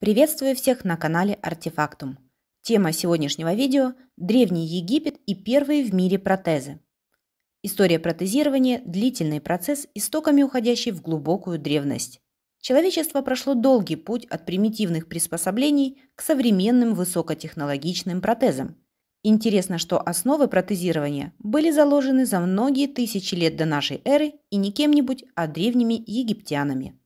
Приветствую всех на канале Артефактум. Тема сегодняшнего видео – Древний Египет и первые в мире протезы. История протезирования – длительный процесс, истоками уходящий в глубокую древность. Человечество прошло долгий путь от примитивных приспособлений к современным высокотехнологичным протезам. Интересно, что основы протезирования были заложены за многие тысячи лет до нашей эры и не кем-нибудь, а древними египтянами.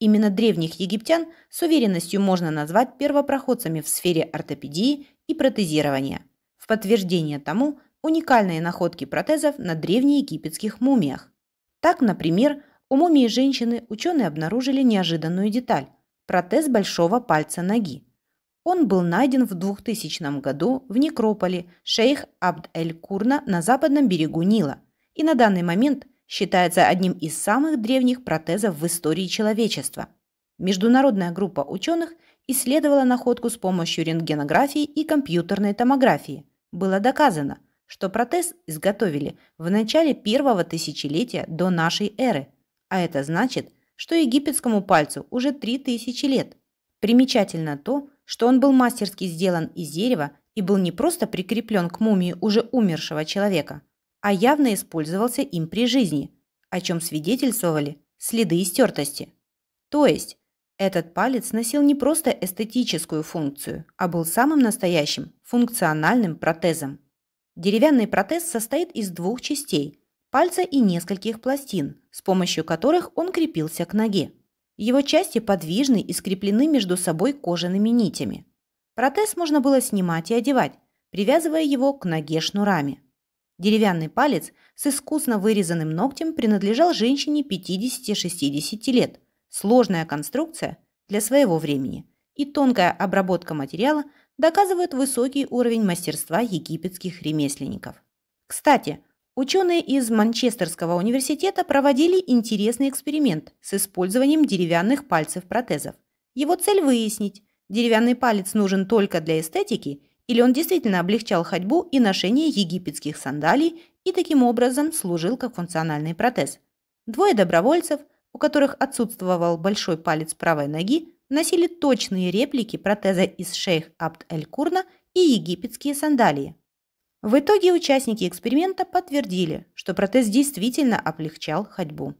Именно древних египтян с уверенностью можно назвать первопроходцами в сфере ортопедии и протезирования. В подтверждение тому уникальные находки протезов на древнеегипетских мумиях. Так, например, у мумии женщины ученые обнаружили неожиданную деталь – протез большого пальца ноги. Он был найден в 2000 году в некрополе шейх Абд-эль-Курна на западном берегу Нила, и на данный момент – считается одним из самых древних протезов в истории человечества. Международная группа ученых исследовала находку с помощью рентгенографии и компьютерной томографии. Было доказано, что протез изготовили в начале первого тысячелетия до нашей эры, а это значит, что египетскому пальцу уже 3000 лет. Примечательно то, что он был мастерски сделан из дерева и был не просто прикреплен к мумии уже умершего человека, а явно использовался им при жизни, о чем свидетельствовали следы истертости. То есть, этот палец носил не просто эстетическую функцию, а был самым настоящим функциональным протезом. Деревянный протез состоит из двух частей – пальца и нескольких пластин, с помощью которых он крепился к ноге. Его части подвижны и скреплены между собой кожаными нитями. Протез можно было снимать и одевать, привязывая его к ноге шнурами. Деревянный палец с искусно вырезанным ногтем принадлежал женщине 50-60 лет. Сложная конструкция для своего времени и тонкая обработка материала доказывают высокий уровень мастерства египетских ремесленников. Кстати, ученые из Манчестерского университета проводили интересный эксперимент с использованием деревянных пальцев протезов. Его цель выяснить, деревянный палец нужен только для эстетики или он действительно облегчал ходьбу и ношение египетских сандалий и таким образом служил как функциональный протез. Двое добровольцев, у которых отсутствовал большой палец правой ноги, носили точные реплики протеза из шейх Абд-эль-Курна и египетские сандалии. В итоге участники эксперимента подтвердили, что протез действительно облегчал ходьбу.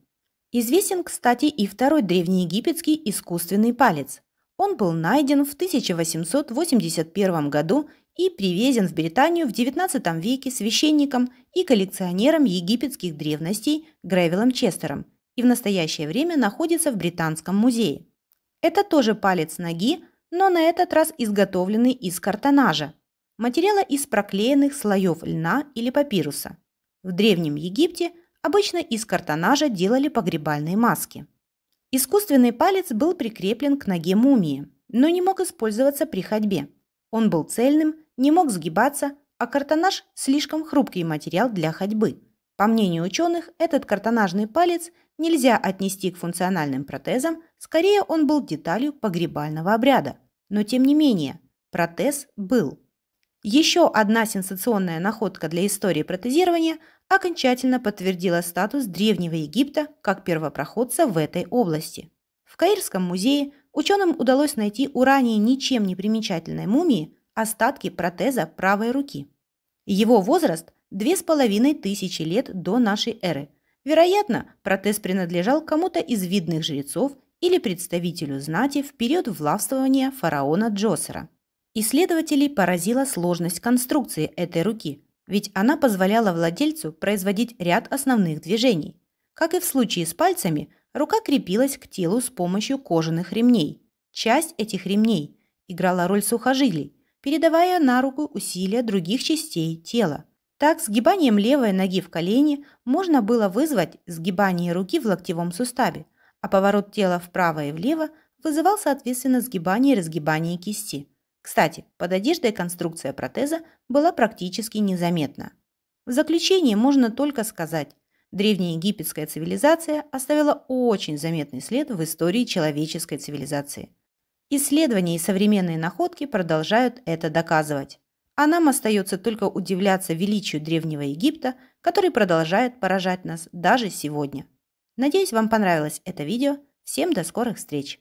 Известен, кстати, и второй древнеегипетский искусственный палец. Он был найден в 1881 году и привезен в Британию в XIX веке священником и коллекционером египетских древностей Гревилом Честером и в настоящее время находится в Британском музее. Это тоже палец ноги, но на этот раз изготовленный из картонажа – материала из проклеенных слоев льна или папируса. В Древнем Египте обычно из картонажа делали погребальные маски. Искусственный палец был прикреплен к ноге мумии, но не мог использоваться при ходьбе. Он был цельным, не мог сгибаться, а картонаж – слишком хрупкий материал для ходьбы. По мнению ученых, этот картонажный палец нельзя отнести к функциональным протезам, скорее он был деталью погребального обряда. Но тем не менее, протез был. Еще одна сенсационная находка для истории протезирования окончательно подтвердила статус Древнего Египта как первопроходца в этой области. В Каирском музее Ученым удалось найти у ранее ничем не примечательной мумии остатки протеза правой руки. Его возраст – две с половиной тысячи лет до нашей эры. Вероятно, протез принадлежал кому-то из видных жрецов или представителю знати в период влавствования фараона Джосера. Исследователей поразила сложность конструкции этой руки, ведь она позволяла владельцу производить ряд основных движений. Как и в случае с пальцами, Рука крепилась к телу с помощью кожаных ремней. Часть этих ремней играла роль сухожилий, передавая на руку усилия других частей тела. Так, сгибанием левой ноги в колене можно было вызвать сгибание руки в локтевом суставе, а поворот тела вправо и влево вызывал, соответственно, сгибание и разгибание кисти. Кстати, под одеждой конструкция протеза была практически незаметна. В заключение можно только сказать, древнеегипетская цивилизация оставила очень заметный след в истории человеческой цивилизации. Исследования и современные находки продолжают это доказывать. А нам остается только удивляться величию Древнего Египта, который продолжает поражать нас даже сегодня. Надеюсь, вам понравилось это видео. Всем до скорых встреч!